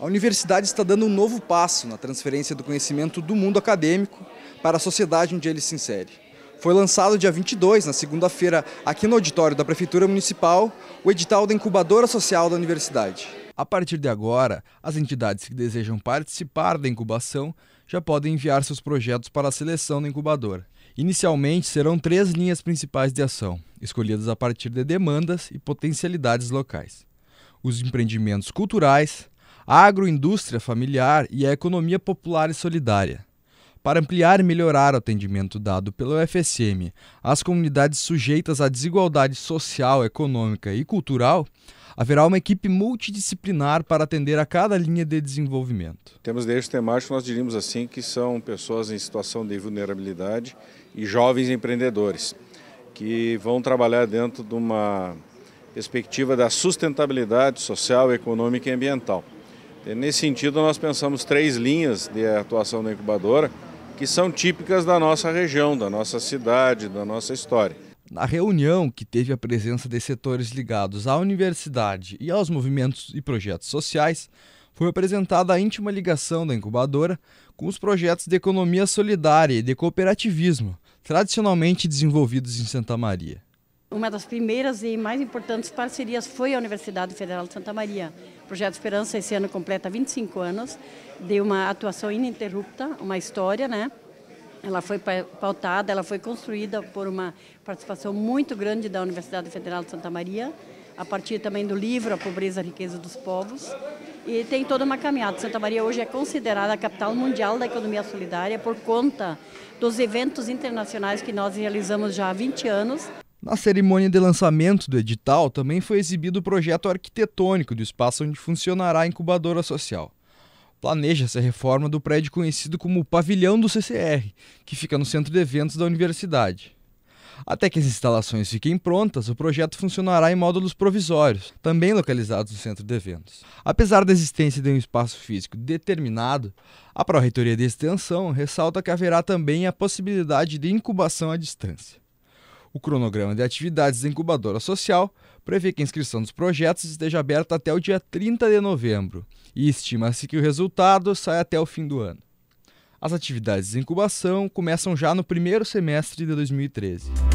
A universidade está dando um novo passo na transferência do conhecimento do mundo acadêmico para a sociedade onde ele se insere. Foi lançado dia 22, na segunda-feira, aqui no auditório da Prefeitura Municipal, o edital da Incubadora Social da Universidade. A partir de agora, as entidades que desejam participar da incubação já podem enviar seus projetos para a seleção da incubadora. Inicialmente, serão três linhas principais de ação, escolhidas a partir de demandas e potencialidades locais: os empreendimentos culturais, a agroindústria familiar e a economia popular e solidária. Para ampliar e melhorar o atendimento dado pelo FSM às comunidades sujeitas à desigualdade social, econômica e cultural, haverá uma equipe multidisciplinar para atender a cada linha de desenvolvimento. Em termos de eixo temático, nós diríamos assim que são pessoas em situação de vulnerabilidade e jovens empreendedores, que vão trabalhar dentro de uma perspectiva da sustentabilidade social, econômica e ambiental. Nesse sentido, nós pensamos três linhas de atuação da incubadora que são típicas da nossa região, da nossa cidade, da nossa história. Na reunião, que teve a presença de setores ligados à universidade e aos movimentos e projetos sociais, foi apresentada a íntima ligação da incubadora com os projetos de economia solidária e de cooperativismo, tradicionalmente desenvolvidos em Santa Maria. Uma das primeiras e mais importantes parcerias foi a Universidade Federal de Santa Maria. O Projeto Esperança esse ano completa 25 anos de uma atuação ininterrupta, uma história, né? Ela foi pautada, ela foi construída por uma participação muito grande da Universidade Federal de Santa Maria, a partir também do livro A Pobreza e a Riqueza dos Povos. E tem toda uma caminhada. Santa Maria hoje é considerada a capital mundial da economia solidária por conta dos eventos internacionais que nós realizamos já há 20 anos. Na cerimônia de lançamento do edital, também foi exibido o projeto arquitetônico do espaço onde funcionará a incubadora social. Planeja-se a reforma do prédio conhecido como Pavilhão do CCR, que fica no centro de eventos da universidade. Até que as instalações fiquem prontas, o projeto funcionará em módulos provisórios, também localizados no centro de eventos. Apesar da existência de um espaço físico determinado, a Pró-Reitoria de Extensão ressalta que haverá também a possibilidade de incubação à distância. O cronograma de atividades da incubadora social prevê que a inscrição dos projetos esteja aberta até o dia 30 de novembro e estima-se que o resultado saia até o fim do ano. As atividades de incubação começam já no primeiro semestre de 2013.